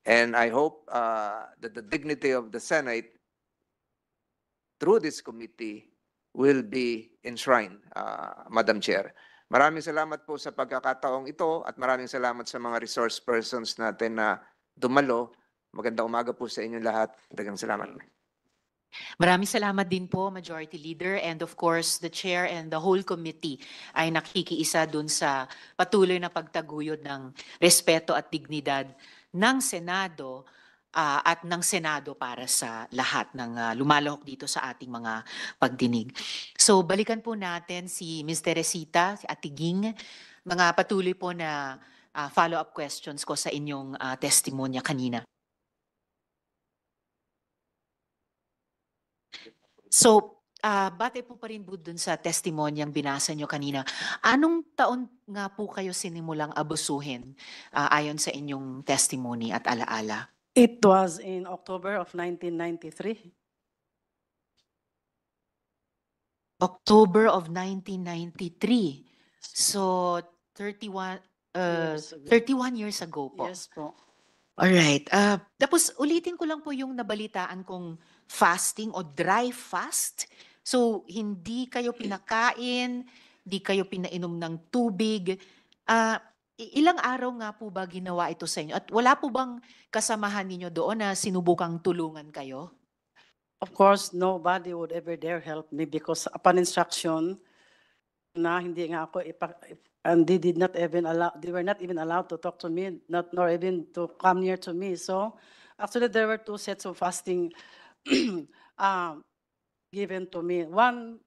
And I hope uh, that the dignity of the Senate through this committee will be enshrined, uh, Madam Chair. Maraming salamat po sa pagkakataong ito at maraming salamat sa mga resource persons natin na dumalo. Magandang umaga po sa inyong lahat. Dagang salamat. Maraming salamat din po, Majority Leader, and of course, the Chair and the whole committee ay nakikiisa dun sa patuloy na pagtaguyod ng respeto at dignidad ng Senado uh, at ng Senado para sa lahat ng uh, lumalahok dito sa ating mga pagdinig. So balikan po natin si Ms. Teresita, si Atiging, mga patuloy po na uh, follow-up questions ko sa inyong uh, testimonya kanina. So, uh, bate po pa rin po dun sa testimonyang binasa nyo kanina. Anong taon nga po kayo sinimulang abusuhin uh, ayon sa inyong testimony at alaala? It was in October of 1993. October of 1993. So 31 uh, 31 years ago po. Yes po. All right. Uh, tapos ulitin ko lang po yung nabalitaan kong fasting o dry fast. So hindi kayo pinakain, hindi kayo pinainom ng tubig. Uh, ilang araw nga po ba ginawa ito sa inyo? At wala po bang kasamahan ninyo doon na sinubukang tulungan kayo? Of course, nobody would ever dare help me because upon instruction na hindi nga ako ipa, and they did not even allow, they were not even allowed to talk to me, not nor even to come near to me. So actually there were two sets of fasting uh, given to me. One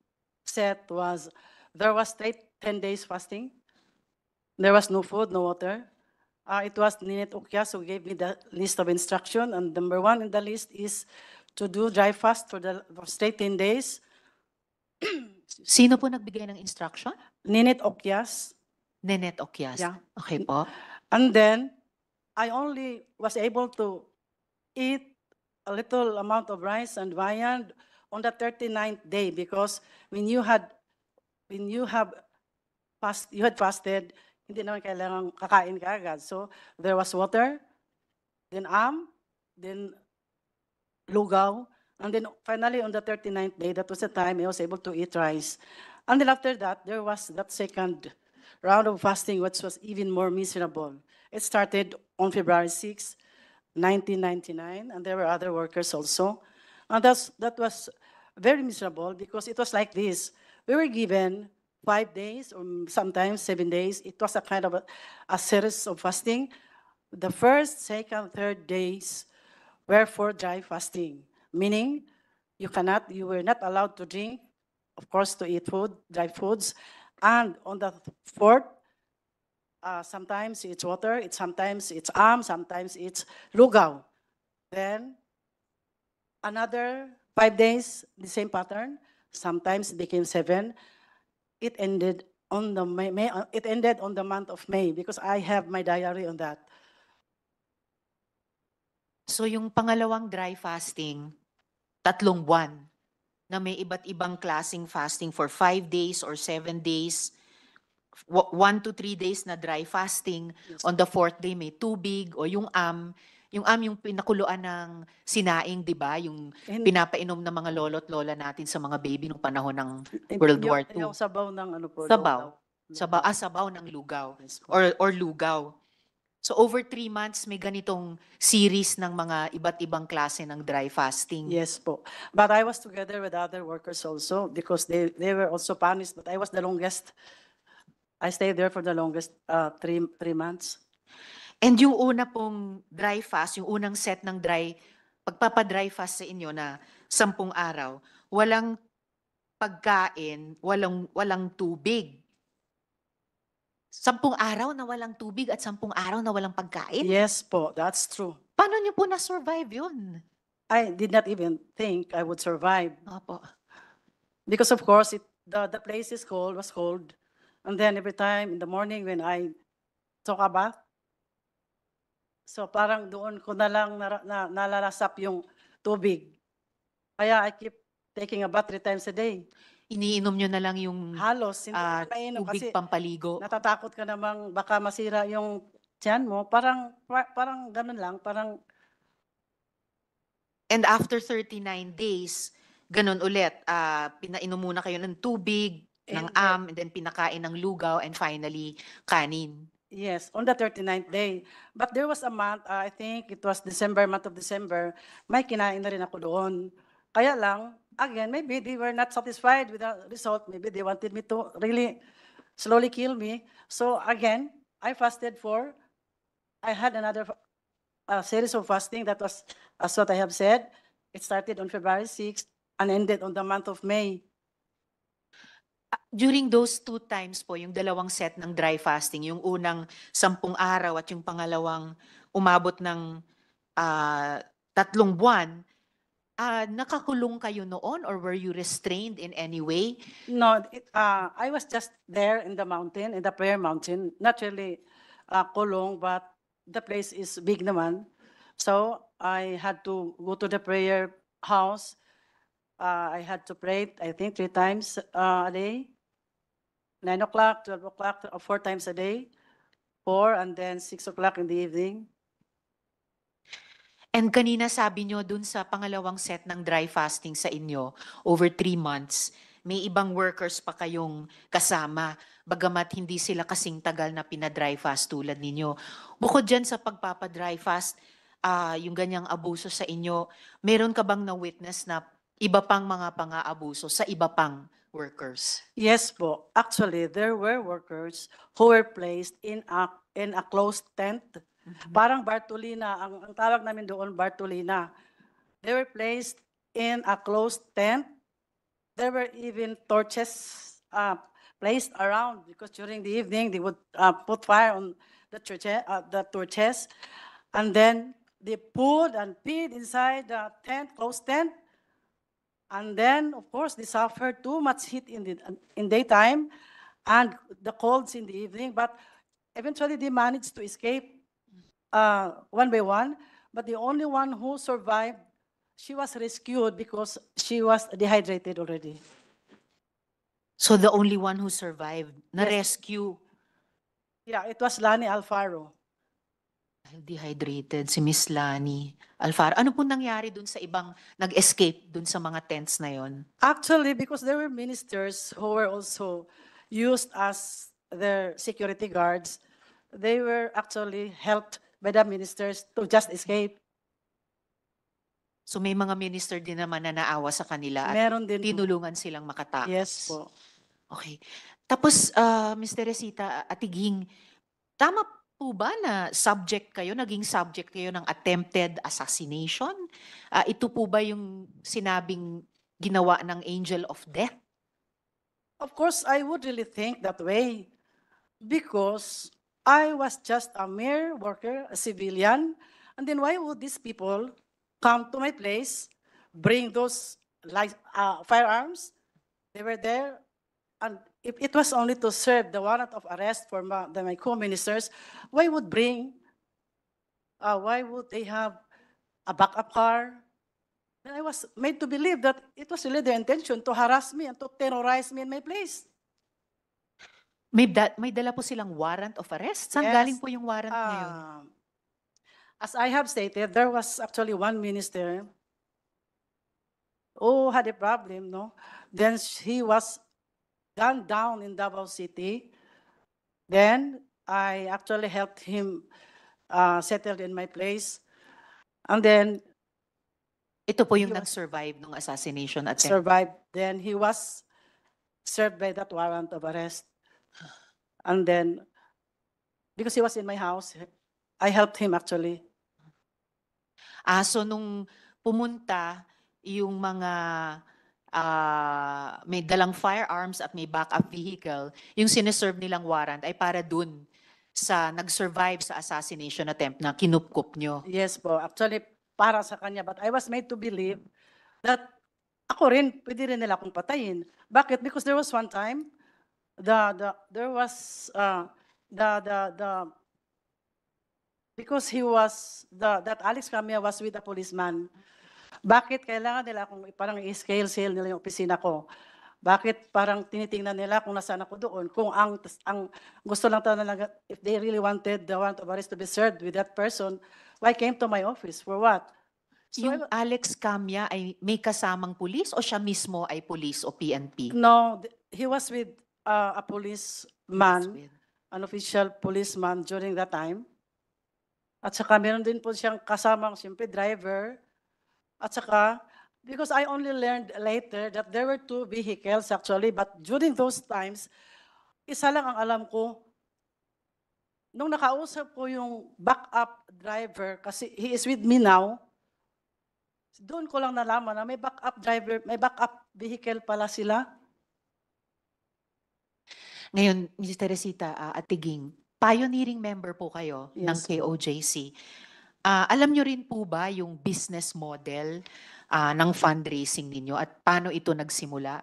set was, there was 10 days fasting There was no food, no water. Uh, it was Ninet Okyas who gave me the list of instruction, and number one in the list is to do dry fast for the for straight 10 days. Sino po nagbigay ng instruction? Ninet Okyas. Ninet Okyas? Yeah. Okay po. And then, I only was able to eat a little amount of rice and viand on the 39th day because when you had when you have fast you had fasted Hindi naman kailangan kakain ka agad. So, there was water, then am, then lugaw, and then finally on the 39th day, that was the time I was able to eat rice. And then after that, there was that second round of fasting, which was even more miserable. It started on February 6, 1999, and there were other workers also. And that's, that was very miserable because it was like this. We were given five days or sometimes seven days. It was a kind of a, a series of fasting. The first, second, third days were for dry fasting, meaning you cannot, you were not allowed to drink, of course, to eat food, dry foods. And on the fourth, uh, sometimes it's water, it's sometimes it's arm, sometimes it's lugaw. Then another five days, the same pattern. Sometimes became seven. it ended on the May, May uh, it ended on the month of May because I have my diary on that. So yung pangalawang dry fasting, tatlong buwan na may iba't ibang klasing fasting for five days or seven days, one to three days na dry fasting. Yes. On the fourth day, may tubig o yung am yung am yung pinakuluan ng sinaing, di ba? Yung And, pinapainom ng mga lolo't lola natin sa mga baby nung panahon ng World War II. Yung sabaw ng ano po? Sabaw. Lugaw. Hmm. Sabaw. Ah, sabaw ng lugaw. Or, or lugaw. So over three months, may ganitong series ng mga iba't ibang klase ng dry fasting. Yes po. But I was together with other workers also because they, they were also punished. But I was the longest. I stayed there for the longest uh, three, three months. And yung una pong dry fast, yung unang set ng dry, pagpapadry fast sa inyo na sampung araw, walang pagkain, walang, walang tubig. Sampung araw na walang tubig at sampung araw na walang pagkain? Yes po, that's true. Paano niyo po na-survive yun? I did not even think I would survive Opo. because, of course, it, the, the place is cold, was cold. And then every time in the morning when I took a bath, So parang doon ko na lang na, na, nalalasap yung tubig. Kaya I keep taking a bath three times a day. Iniinom nyo na lang yung Halos, hindi ah, tubig kasi pampaligo. natatakot ka namang baka masira yung tiyan mo. Parang, parang ganun lang, parang And after 39 days, ganun ulit, ah, pinainom muna kayo ng tubig, ng And then- am, and then pinakain ng lugaw, and finally, kanin. Yes, on the 39th day. But there was a month, uh, I think it was December, month of December, may kinain na rin ako doon. Kaya lang, again, maybe they were not satisfied with the result. Maybe they wanted me to really slowly kill me. So again, I fasted for, I had another uh, series of fasting. That was, as what I have said, it started on February 6th and ended on the month of May. Ah, during those two times po, yung dalawang set ng dry fasting, yung unang sampung araw at yung pangalawang umabot ng uh, tatlong buwan, uh, nakakulong kayo noon or were you restrained in any way? No, it, uh, I was just there in the mountain, in the prayer mountain. Not really uh, kulong, but the place is big naman. So I had to go to the prayer house Uh, I had to pray, I think, three times uh, a day. Nine o'clock, 12 o'clock, uh, four times a day. Four and then six o'clock in the evening. And kanina sabi nyo dun sa pangalawang set ng dry fasting sa inyo, over three months, may ibang workers pa kayong kasama, bagamat hindi sila kasing tagal na pina-dry fast tulad ninyo. Bukod dyan sa pagpapa-dry fast, uh, yung ganyang abuso sa inyo, meron ka bang na-witness na iba pang mga pang-aabuso sa iba pang workers. Yes po. Actually, there were workers who were placed in a, in a closed tent. Mm-hmm. Parang Bartolina, ang, ang tawag namin doon Bartolina. They were placed in a closed tent. There were even torches uh, placed around because during the evening they would uh, put fire on the, church, uh, the torches. And then they put and peed inside the tent, closed tent. And then, of course, they suffered too much heat in the in daytime and the colds in the evening. But eventually, they managed to escape uh, one by one. But the only one who survived, she was rescued because she was dehydrated already. So the only one who survived, na-rescue. Yeah, it was Lani Alfaro. Dehydrated, si Miss Lani. Alfaro, ano po nangyari dun sa ibang nag-escape dun sa mga tents na yon? Actually, because there were ministers who were also used as their security guards, they were actually helped by the ministers to just escape. So may mga minister din naman na naawa sa kanila at Meron din po. tinulungan silang makatakas. Yes po. Okay. Tapos, ah, Mr. Resita, Atiging, tama po ba na subject kayo, naging subject kayo ng attempted assassination? Uh, ito po ba yung sinabing ginawa ng angel of death? Of course, I would really think that way because I was just a mere worker, a civilian. And then why would these people come to my place, bring those like, uh, ah, firearms? They were there and if it was only to serve the warrant of arrest for my, the, my co-ministers, why would bring, uh, why would they have a backup car? And I was made to believe that it was really their intention to harass me and to terrorize me in my place. May, da- may dala po silang warrant of arrest? Saan Yes. galing po yung warrant na yun? Um, as I have stated, there was actually one minister who had a problem, no? Then he was gunned down in Davao City. Then I actually helped him uh, settle in my place. And then Ito po yung nag-survive ng assassination attempt. survived. Then he was served by that warrant of arrest. And then, because he was in my house, I helped him actually. Ah, so nung pumunta yung mga uh, may dalang firearms at may backup vehicle, yung sineserve nilang warrant ay para dun sa nag-survive sa assassination attempt na kinupkup nyo. Yes po, actually para sa kanya. But I was made to believe that ako rin, pwede rin nila akong patayin. Bakit? Because there was one time, the, the, there was, uh, the, the, the, because he was, the, that Alex Camia was with a policeman. Bakit kailangan nila akong parang i-scale sale nila yung opisina ko? Bakit parang tinitingnan nila kung nasaan ako doon? Kung ang, ang gusto lang talaga, if they really wanted the warrant of arrest to be served with that person, why came to my office? For what? So, yung Alex Camia ay may kasamang pulis o siya mismo ay pulis o PNP? No, he was with uh, a policeman, man, an official policeman during that time. At saka meron din po siyang kasamang siyempre driver, at saka, because I only learned later that there were two vehicles actually, but during those times, isa lang ang alam ko, nung nakausap ko yung backup driver, kasi he is with me now, doon ko lang nalaman na may backup driver, may backup vehicle pala sila. Ngayon, Ms. Teresita, uh, ah, at Tiging, pioneering member po kayo yes. ng KOJC. Uh, alam nyo rin po ba yung business model uh, ng fundraising ninyo at paano ito nagsimula?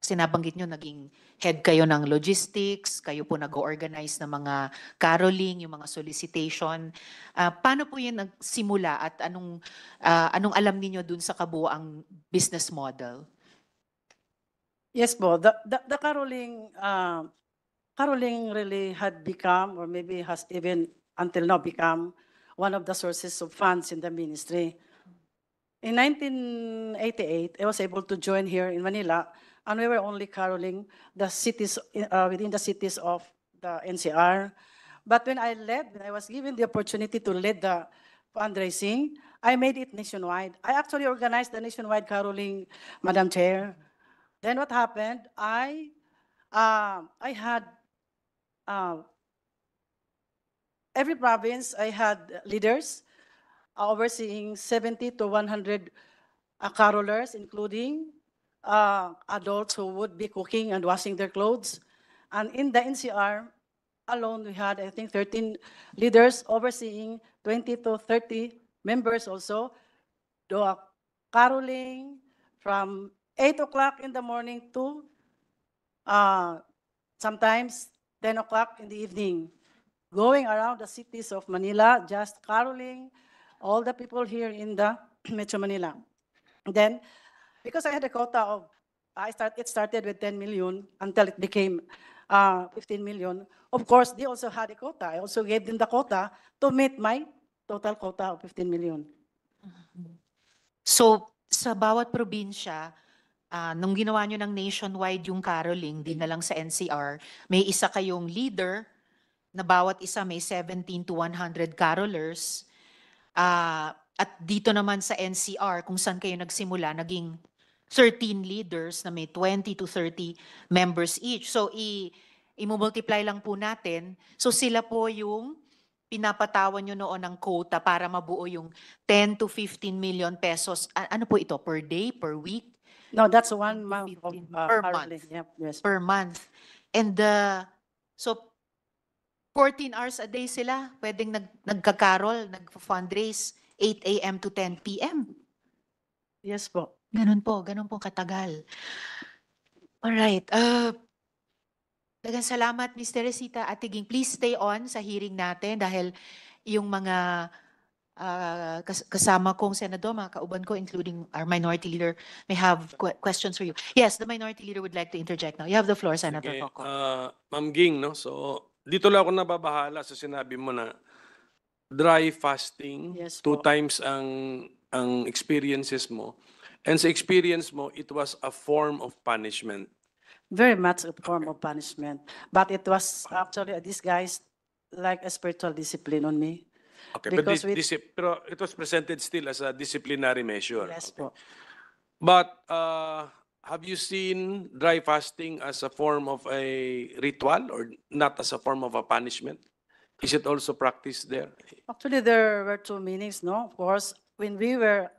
Sinabanggit nyo naging head kayo ng logistics, kayo po nag-organize ng mga caroling, yung mga solicitation. Uh, paano po yun nagsimula at anong, uh, anong alam niyo dun sa kabuang business model? Yes po, the, the, the caroling, uh, caroling really had become or maybe has even until now become one of the sources of funds in the ministry. In 1988, I was able to join here in Manila, and we were only caroling the cities uh, within the cities of the NCR. But when I led, when I was given the opportunity to lead the fundraising, I made it nationwide. I actually organized the nationwide caroling, Madam Chair. Then what happened? I uh, I had uh, every province, I had leaders overseeing 70 to 100 uh, carolers, including uh, adults who would be cooking and washing their clothes. And in the NCR alone, we had, I think, 13 leaders overseeing 20 to 30 members also, do caroling from 8 o'clock in the morning to uh, sometimes 10 o'clock in the evening. going around the cities of Manila, just caroling all the people here in the Metro Manila. Then, because I had a quota of, I start, it started with 10 million until it became uh, 15 million. Of course, they also had a quota. I also gave them the quota to meet my total quota of 15 million. So, sa bawat probinsya, uh, nung ginawa nyo ng nationwide yung caroling, din na lang sa NCR, may isa kayong leader na bawat isa may 17 to 100 carolers. Uh, at dito naman sa NCR, kung saan kayo nagsimula, naging 13 leaders na may 20 to 30 members each. So, i- i-multiply lang po natin. So, sila po yung pinapatawan nyo noon ng quota para mabuo yung 10 to 15 million pesos. A- ano po ito? Per day? Per week? No, that's one month. uh, per month. Yep, yes. Per month. And uh, so 14 hours a day sila, pwedeng nag, nagkakarol, nag-fundraise 8 a.m. to 10 p.m. Yes po. Ganun po, ganun po katagal. Alright. Uh, Dagan salamat, Ms. Teresita Atiging. Please stay on sa hearing natin dahil yung mga uh, kasama kong senador, mga kauban ko, including our minority leader, may have qu questions for you. Yes, the minority leader would like to interject now. You have the floor, Senator okay. Coco. Uh, Ma'am Ging, no? so dito lang ako nababahala sa sinabi mo na dry fasting, Yes two times ang ang experiences mo. And sa experience mo, it was a form of punishment. Very much a form of punishment. But it was actually uh, this guys like a spiritual discipline on me. Okay, but Because this, pero it was presented still as a disciplinary measure. Yes po. But uh, Have you seen dry fasting as a form of a ritual or not as a form of a punishment? Is it also practiced there? Actually, there were two meanings, no? Of course, when we were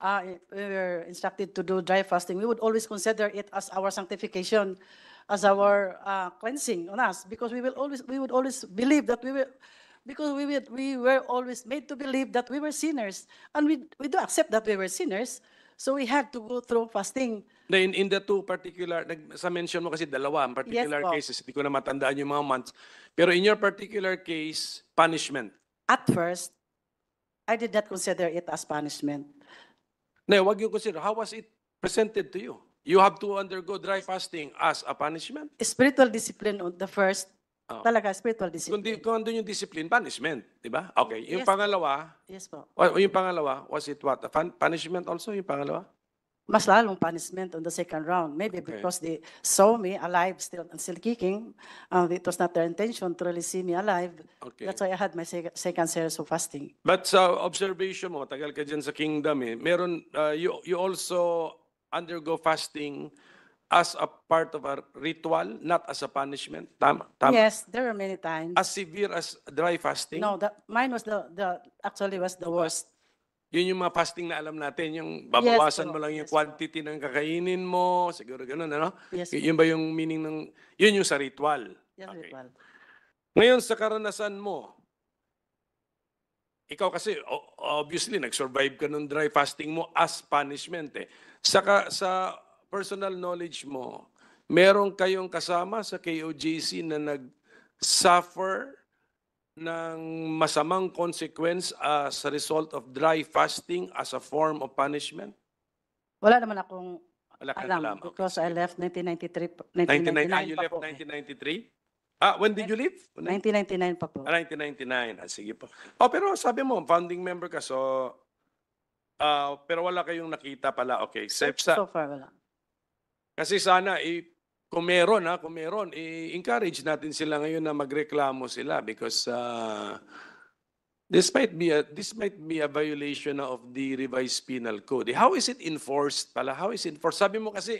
uh, we were instructed to do dry fasting, we would always consider it as our sanctification, as our uh, cleansing on us, because we will always we would always believe that we were, because we, we were always made to believe that we were sinners. And we, we do accept that we were sinners, So we had to go through fasting. Na In, in the two particular, nag, sa mention mo kasi dalawa, ang particular po. cases, hindi ko na matandaan yung mga months. Pero in your particular case, punishment. At first, I did not consider it as punishment. Na wag yung consider, how was it presented to you? You have to undergo dry fasting as a punishment? Spiritual discipline on the first Oh. Talaga, spiritual Kung, di, discipline. kung andun yung discipline, punishment, di ba? Okay, yung Yes. pangalawa, Yes po. wa- yung pangalawa, was it what? punishment also, yung pangalawa? Mas lalong punishment on the second round. Maybe Okay. because they saw me alive still and still kicking. Uh, it was not their intention to really see me alive. Okay. That's why I had my sec- second series of fasting. But sa observation mo, tagal ka dyan sa kingdom eh, meron, uh, you, you also undergo fasting as a part of a ritual, not as a punishment? Tama, tama. Yes, there are many times. As severe as dry fasting? No, the, mine was the, the, actually was the worst. Yun yung mga fasting na alam natin, yung babawasan yes, mo lang yung yes, quantity ng kakainin mo, siguro ganun, ano? Yes. yun ba yung meaning ng, yun yung sa ritual? Yes, okay. ritual. Ngayon, sa karanasan mo, ikaw kasi obviously nag-survive ka ng dry fasting mo as punishment eh. Sa, sa personal knowledge mo, meron kayong kasama sa KOJC na nag-suffer ng masamang consequence as ah, a result of dry fasting as a form of punishment? Wala naman akong Wala alam, alam. because I left 1993, 1999 ah, you left 1993? Ah, when did you leave? 1999 pa po. 1999. Ah, ah, sige po. Oh, pero sabi mo, founding member ka, so... ah, pero wala kayong nakita pala. Okay. Sa, So far, wala. Kasi sana, i, kung meron, ha, kung meron, i-encourage natin sila ngayon na magreklamo sila because uh, this, might be a, this might be a violation of the revised penal code. How is it enforced pala? How is it enforced? Sabi mo kasi,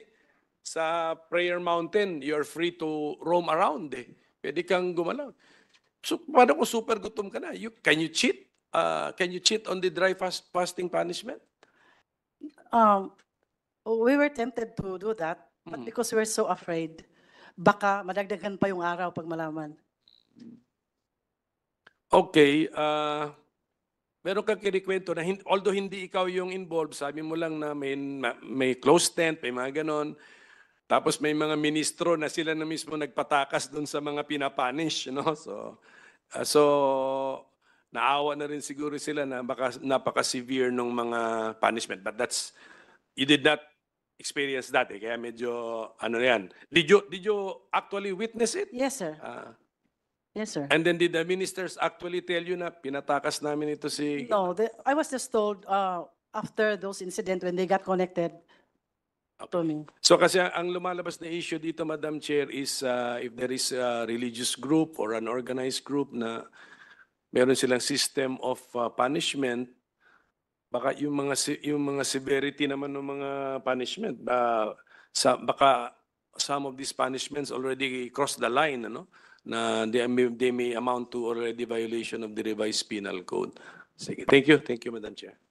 sa Prayer Mountain, you're free to roam around eh. Pwede kang gumalaw. So, paano kung super gutom ka na? You, can you cheat? Uh, can you cheat on the dry fast, fasting punishment? Um, we were tempted to do that But mm. because we're so afraid, baka madagdagan pa yung araw pag malaman. Okay, Uh, meron kang kinikwento na hin- although hindi ikaw yung involved, sabi mo lang na may, may close tent, may mga ganon. Tapos may mga ministro na sila na mismo nagpatakas doon sa mga pinapanish, you know? So, ah, so naawa na rin siguro sila na baka, napaka-severe ng mga punishment. But that's, you did not experience dati, kaya medyo ano yan. Did you, did you actually witness it? Yes, sir. Ah. Yes, sir. and then did the ministers actually tell you na pinatakas namin ito si... No, the, I was just told uh, after those incident when they got connected to me. So kasi ang lumalabas na issue dito, Madam Chair, is uh, if there is a religious group or an organized group na meron silang system of uh, punishment baka yung mga yung mga severity naman ng mga punishment ba sa baka some of these punishments already crossed the line ano na they may, they may amount to already violation of the revised penal code sige thank you thank you madam chair